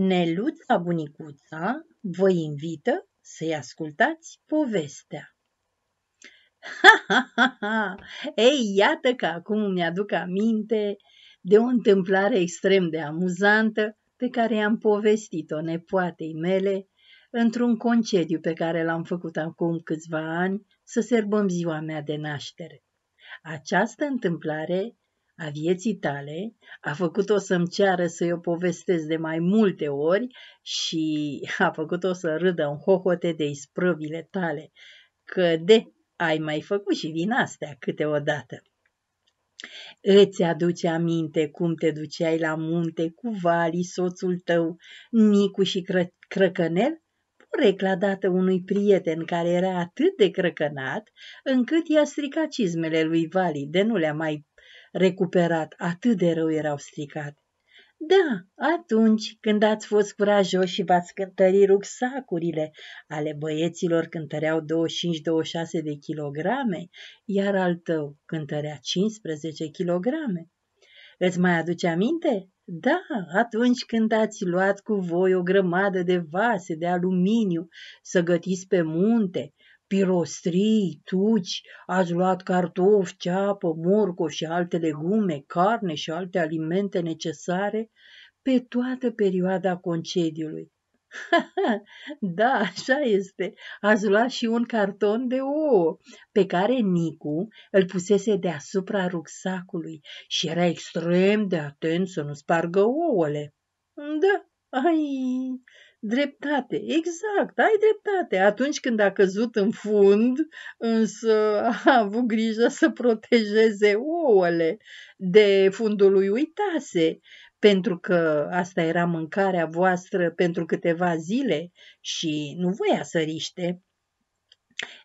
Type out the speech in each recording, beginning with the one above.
Neluța Bunicuța vă invită să-i ascultați povestea. Ha, ha, ha, ha! Ei, iată că acum mi-aduc aminte de o întâmplare extrem de amuzantă pe care am povestit-o nepoatei mele într-un concediu pe care l-am făcut acum câțiva ani să serbăm ziua mea de naștere. Această întâmplare a vieții tale a făcut-o să-mi ceară să-i o povestesc de mai multe ori și a făcut-o să râdă în hohote de isprăvile tale, că de ai mai făcut și din astea câteodată. Îți aduce aminte cum te duceai la munte cu Vali, soțul tău, Nicu și cră- Crăcănel? Porecla dată unui prieten care era atât de crăcănat, încât i-a stricat cizmele lui Vali de nu le-a mai recuperat, atât de rău erau stricate. Da, atunci când ați fost curajoși și v-ați cântări rucsacurile, ale băieților cântăreau 25-26 de kilograme, iar al tău cântărea 15 kilograme. Îți mai aduce aminte? Da, atunci când ați luat cu voi o grămadă de vase de aluminiu să gătiți pe munte pirostrii, tuci, ați luat cartofi, ceapă, morcov și alte legume, carne și alte alimente necesare pe toată perioada concediului. da, așa este. Ați luat și un carton de ouă, pe care Nicu îl pusese deasupra rucsacului și era extrem de atent să nu spargă ouăle. Da, ai, Dreptate, exact, ai dreptate. Atunci când a căzut în fund, însă a avut grijă să protejeze ouăle de fundul lui uitase, pentru că asta era mâncarea voastră pentru câteva zile și nu voia să riște.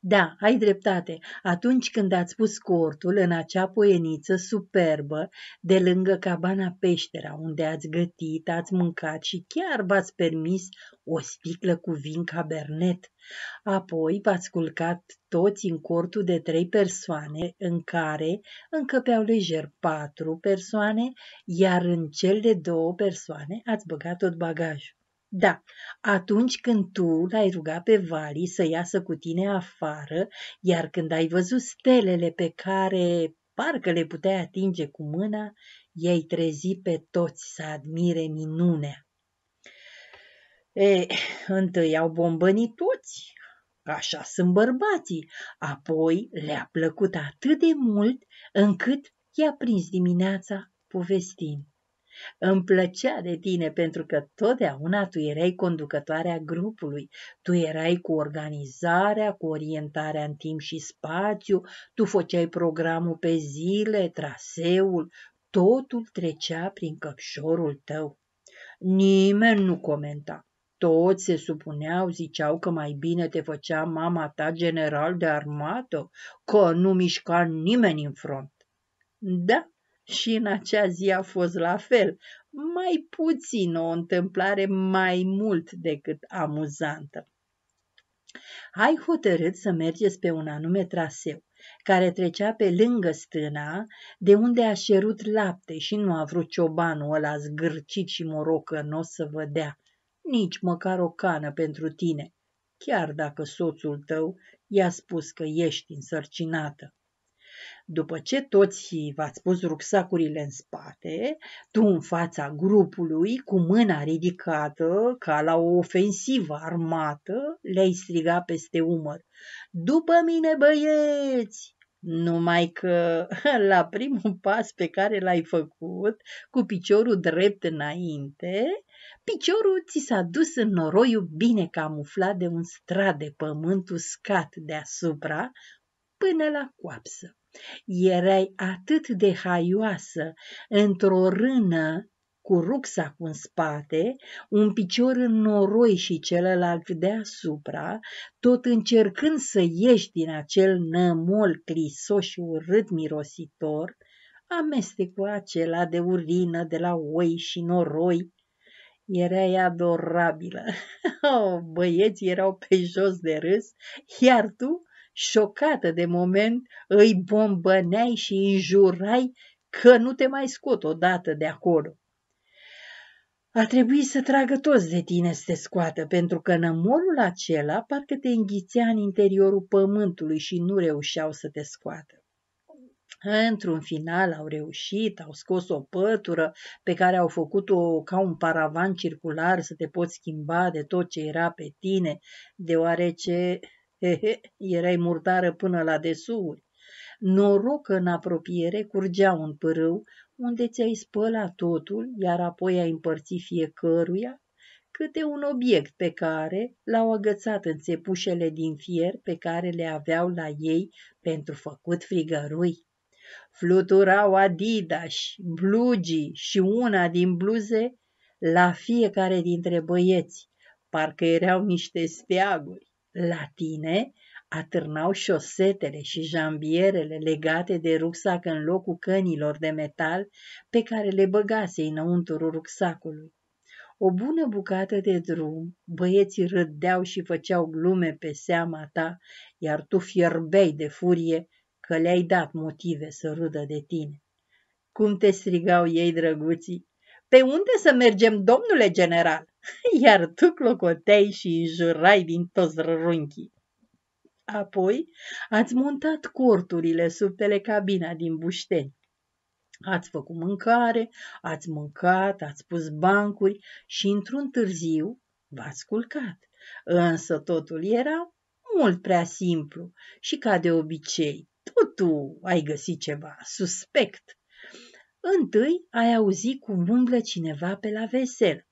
Da, ai dreptate. Atunci când ați pus cortul în acea poieniță superbă de lângă cabana peștera, unde ați gătit, ați mâncat și chiar v-ați permis o sticlă cu vin cabernet. Apoi v-ați culcat toți în cortul de trei persoane, în care încăpeau lejer patru persoane, iar în cel de două persoane ați băgat tot bagajul. Da, atunci când tu l-ai rugat pe Vali să iasă cu tine afară, iar când ai văzut stelele pe care parcă le puteai atinge cu mâna, ei trezit pe toți să admire minunea. E, întâi au bombănit toți, așa sunt bărbații, apoi le-a plăcut atât de mult încât i-a prins dimineața povestind. Îmi plăcea de tine pentru că totdeauna tu erai conducătoarea grupului, tu erai cu organizarea, cu orientarea în timp și spațiu, tu făceai programul pe zile, traseul, totul trecea prin căpșorul tău. Nimeni nu comenta. Toți se supuneau, ziceau că mai bine te făcea mama ta general de armată, că nu mișca nimeni în front. Da, și în acea zi a fost la fel, mai puțin o întâmplare mai mult decât amuzantă. Ai hotărât să mergeți pe un anume traseu care trecea pe lângă stâna, de unde a șerut lapte și nu a vrut ciobanul ăla zgârcit și o să vă dea, nici măcar o cană pentru tine, chiar dacă soțul tău i-a spus că ești însărcinată. După ce toți v-ați pus rucsacurile în spate, tu în fața grupului, cu mâna ridicată, ca la o ofensivă armată, le-ai striga peste umăr. După mine, băieți! Numai că la primul pas pe care l-ai făcut, cu piciorul drept înainte, piciorul ți s-a dus în noroiul bine camuflat de un strat de pământ uscat deasupra până la coapsă. Erai atât de haioasă, într-o rână cu cu în spate, un picior în noroi și celălalt deasupra, tot încercând să ieși din acel nămol clisos și urât mirositor, amestecul acela de urină de la oi și noroi. Erai adorabilă. Oh, băieții erau pe jos de râs, iar tu șocată de moment, îi bombăneai și înjurai că nu te mai scot odată de acolo. A trebuit să tragă toți de tine să te scoată, pentru că nămolul acela parcă te înghițea în interiorul pământului și nu reușeau să te scoată. Într-un final au reușit, au scos o pătură pe care au făcut-o ca un paravan circular să te poți schimba de tot ce era pe tine, deoarece Hehe, erai murdară până la desuri. Noroc că în apropiere curgea un pârâu unde ți-ai spălat totul, iar apoi ai împărțit fiecăruia câte un obiect pe care l-au agățat în țepușele din fier pe care le aveau la ei pentru făcut frigărui. Fluturau Adidas, blugi și una din bluze la fiecare dintre băieți, parcă erau niște steaguri. La tine atârnau șosetele și jambierele legate de rucsac în locul cănilor de metal pe care le băgase înăuntru rucsacului. O bună bucată de drum, băieții râdeau și făceau glume pe seama ta, iar tu fierbei de furie că le-ai dat motive să râdă de tine. Cum te strigau ei, drăguții! Pe unde să mergem, domnule general? iar tu clocoteai și înjurai din toți rărunchii. Apoi ați montat corturile sub telecabina din Bușteni. Ați făcut mâncare, ați mâncat, ați pus bancuri și într-un târziu v-ați culcat. Însă totul era mult prea simplu și ca de obicei, Totu, ai găsit ceva suspect. Întâi ai auzit cum umblă cineva pe la vesel.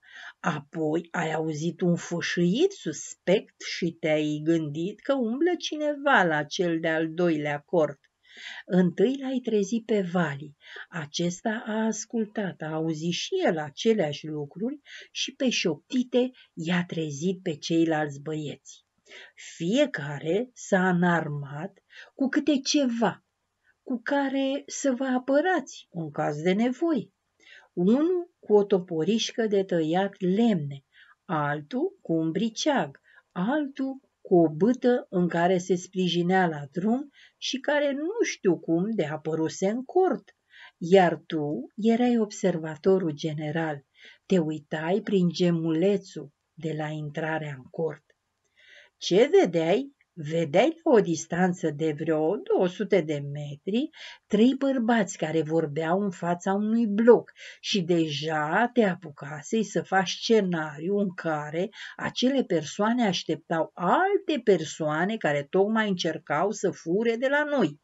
Apoi ai auzit un fâșâit suspect și te-ai gândit că umblă cineva la cel de-al doilea cort. Întâi l-ai trezit pe Vali. Acesta a ascultat, a auzit și el aceleași lucruri și pe șoptite i-a trezit pe ceilalți băieți. Fiecare s-a înarmat cu câte ceva cu care să vă apărați în caz de nevoie unul cu o toporișcă de tăiat lemne, altul cu un briceag, altul cu o bâtă în care se sprijinea la drum și care nu știu cum de apăruse în cort. Iar tu erai observatorul general, te uitai prin gemulețul de la intrarea în cort. Ce vedeai Vedeai la o distanță de vreo 200 de metri trei bărbați care vorbeau în fața unui bloc și deja te apucasei să faci scenariu în care acele persoane așteptau alte persoane care tocmai încercau să fure de la noi.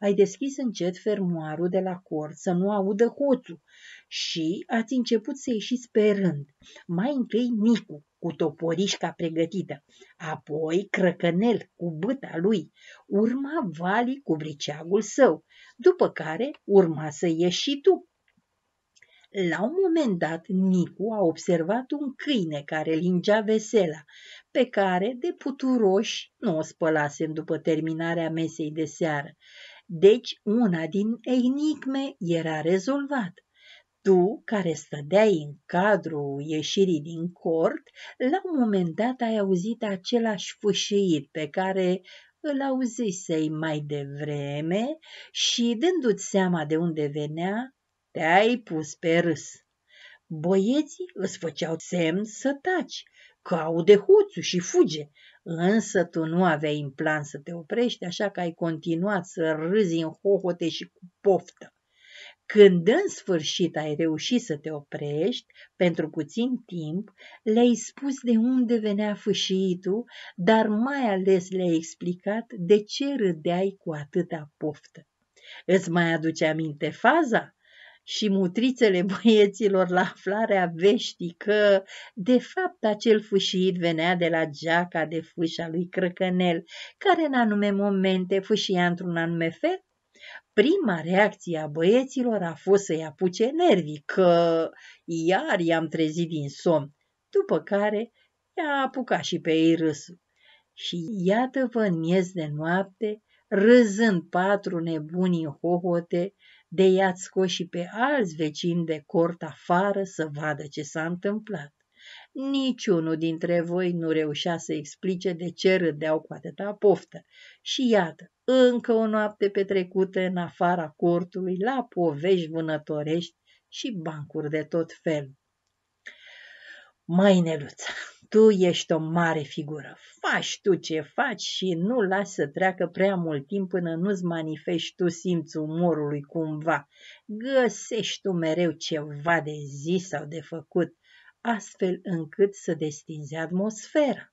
Ai deschis încet fermoarul de la cort să nu audă hoțul și ați început să ieșiți pe rând. Mai întâi Nicu, cu toporișca pregătită, apoi Crăcănel cu băta lui, urma Vali cu briceagul său, după care urma să ieși și tu. La un moment dat, Nicu a observat un câine care lingea vesela, pe care de puturoși nu o spălasem după terminarea mesei de seară. Deci, una din enigme era rezolvată. Tu, care stădeai în cadrul ieșirii din cort, la un moment dat ai auzit același fâșâit pe care îl auzisei mai devreme și, dându-ți seama de unde venea, te-ai pus pe râs. Boieții îți făceau semn să taci, că aude hoțul și fuge, însă tu nu aveai în plan să te oprești, așa că ai continuat să râzi în hohote și cu poftă. Când în sfârșit ai reușit să te oprești, pentru puțin timp, le-ai spus de unde venea fâșiitul, dar mai ales le-ai explicat de ce râdeai cu atâta poftă. Îți mai aduce aminte faza? și mutrițele băieților la aflarea veștii că, de fapt, acel fâșit venea de la geaca de fâșa lui Crăcănel, care în anume momente fâșia într-un anume fel Prima reacție a băieților a fost să-i apuce nervii, că iar i-am trezit din somn, după care i-a apucat și pe ei râsul. Și iată-vă în miez de noapte, râzând patru nebuni în hohote, de i-ați scos și pe alți vecini de cort afară să vadă ce s-a întâmplat. Niciunul dintre voi nu reușea să explice de ce râdeau cu atâta poftă. Și iată, încă o noapte petrecută în afara cortului, la povești vânătorești și bancuri de tot fel. Mai neluță, tu ești o mare figură, faci tu ce faci și nu lasă să treacă prea mult timp până nu-ți manifesti tu simțul umorului cumva. Găsești tu mereu ceva de zis sau de făcut, astfel încât să destinzi atmosfera.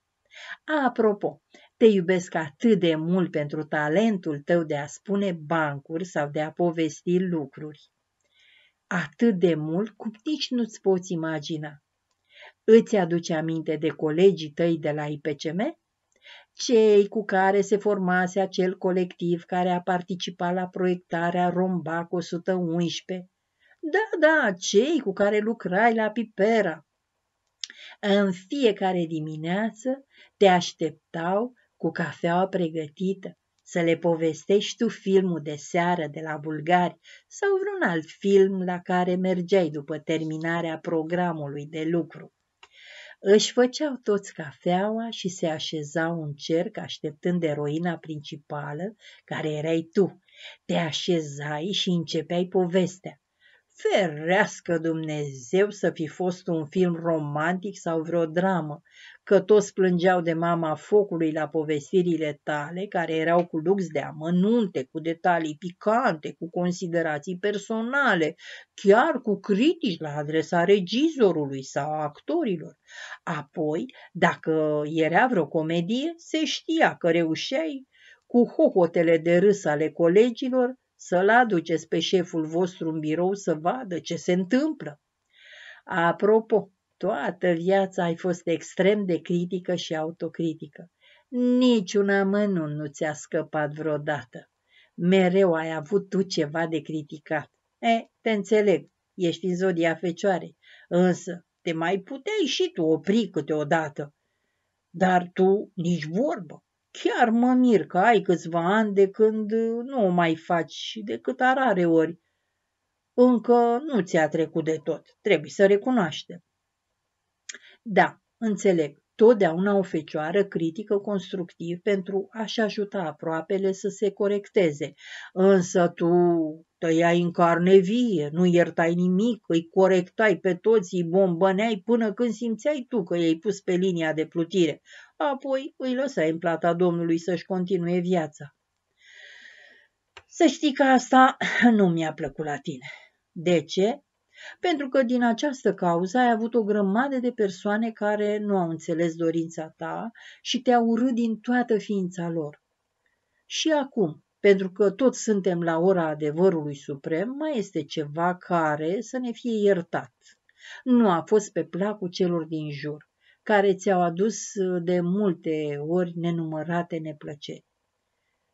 Apropo, te iubesc atât de mult pentru talentul tău de a spune bancuri sau de a povesti lucruri. Atât de mult cum nici nu-ți poți imagina. Îți aduce aminte de colegii tăi de la IPCM? Cei cu care se formase acel colectiv care a participat la proiectarea Rombac 111? Da, da, cei cu care lucrai la Pipera. În fiecare dimineață te așteptau cu cafeaua pregătită, să le povestești tu filmul de seară de la bulgari sau vreun alt film la care mergeai după terminarea programului de lucru. Își făceau toți cafeaua și se așezau în cerc așteptând eroina principală, care erai tu. Te așezai și începeai povestea. Ferească Dumnezeu să fi fost un film romantic sau vreo dramă, că toți plângeau de mama focului la povestirile tale, care erau cu lux de amănunte, cu detalii picante, cu considerații personale, chiar cu critici la adresa regizorului sau actorilor. Apoi, dacă era vreo comedie, se știa că reușeai cu hohotele de râs ale colegilor să-l aduceți pe șeful vostru în birou să vadă ce se întâmplă. Apropo, Toată viața ai fost extrem de critică și autocritică. Niciun amănunt nu ți-a scăpat vreodată. Mereu ai avut tu ceva de criticat. E, te înțeleg, ești în zodia fecioare, însă te mai puteai și tu opri câteodată. Dar tu nici vorbă. Chiar mă mir că ai câțiva ani de când nu o mai faci decât arare ori. Încă nu ți-a trecut de tot, trebuie să recunoaștem. Da, înțeleg. Totdeauna o fecioară critică constructiv pentru a-și ajuta aproapele să se corecteze. Însă tu tăiai în carne vie, nu iertai nimic, îi corectai pe toți, îi bombăneai până când simțeai tu că i-ai pus pe linia de plutire. Apoi îi lăsai în plata Domnului să-și continue viața. Să știi că asta nu mi-a plăcut la tine. De ce? pentru că din această cauză ai avut o grămadă de persoane care nu au înțeles dorința ta și te-au urât din toată ființa lor. Și acum, pentru că toți suntem la ora adevărului suprem, mai este ceva care să ne fie iertat. Nu a fost pe placul celor din jur, care ți-au adus de multe ori nenumărate neplăceri.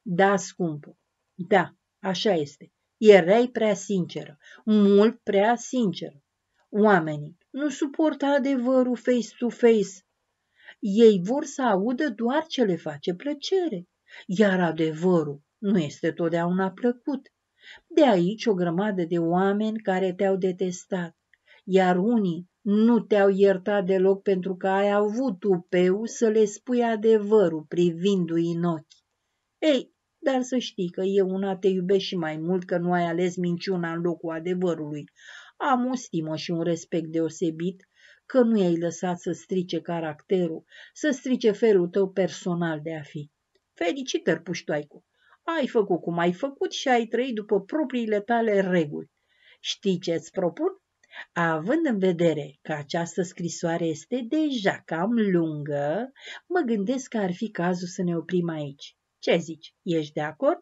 Da, scumpă, da, așa este. Erai prea sinceră, mult prea sinceră. Oamenii nu suportă adevărul face-to-face. Ei vor să audă doar ce le face plăcere, iar adevărul nu este totdeauna plăcut. De aici o grămadă de oameni care te-au detestat, iar unii nu te-au iertat deloc pentru că ai avut tupeu să le spui adevărul privindu-i în ochi. Ei, dar să știi că eu una te iubesc și mai mult că nu ai ales minciuna în locul adevărului. Am o stimă și un respect deosebit că nu i-ai lăsat să strice caracterul, să strice felul tău personal de a fi. Felicitări, puștoaicu! Ai făcut cum ai făcut și ai trăit după propriile tale reguli. Știi ce îți propun? Având în vedere că această scrisoare este deja cam lungă, mă gândesc că ar fi cazul să ne oprim aici. Ce zici? Ești de acord?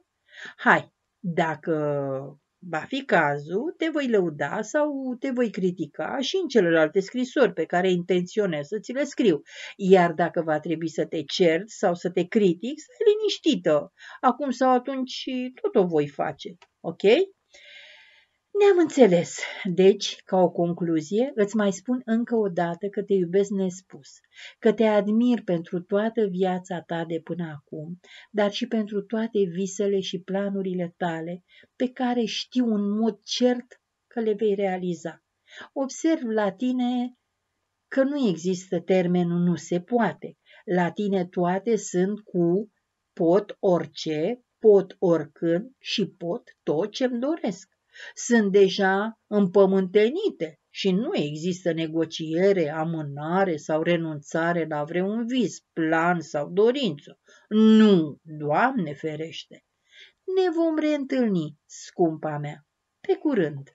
Hai, dacă va fi cazul, te voi lăuda sau te voi critica și în celelalte scrisori pe care intenționez să ți le scriu. Iar dacă va trebui să te cert sau să te critic, stai liniștită. Acum sau atunci tot o voi face. Ok? Ne-am înțeles. Deci, ca o concluzie, îți mai spun încă o dată că te iubesc nespus, că te admir pentru toată viața ta de până acum, dar și pentru toate visele și planurile tale, pe care știu în mod cert că le vei realiza. Observ la tine că nu există termenul nu se poate. La tine toate sunt cu pot orice, pot oricând și pot tot ce-mi doresc sunt deja împământenite și nu există negociere, amânare sau renunțare la vreun vis, plan sau dorință. Nu, Doamne ferește! Ne vom reîntâlni, scumpa mea, pe curând!